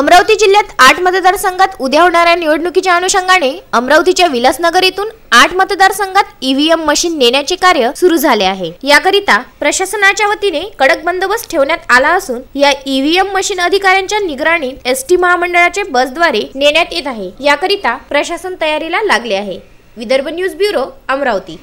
अमरावती जिल्ह्यात आठ मतदारसंघात उद्या होणाऱ्या निवडणुकीच्या अनुषंगाने अमरावतीच्या विलासनगर येथून आठ मतदारसंघात ईव्हीएम e मशीन नेण्याचे कार्य सुरू झाले आहे याकरिता प्रशासनाच्या वतीने कडक बंदोबस्त ठेवण्यात आला असून या ईव्हीएम e मशीन अधिकाऱ्यांच्या निगराणीत एस टी महामंडळाचे बसद्वारे नेण्यात येत आहे याकरिता प्रशासन तयारीला लागले आहे विदर्भ न्यूज ब्युरो अमरावती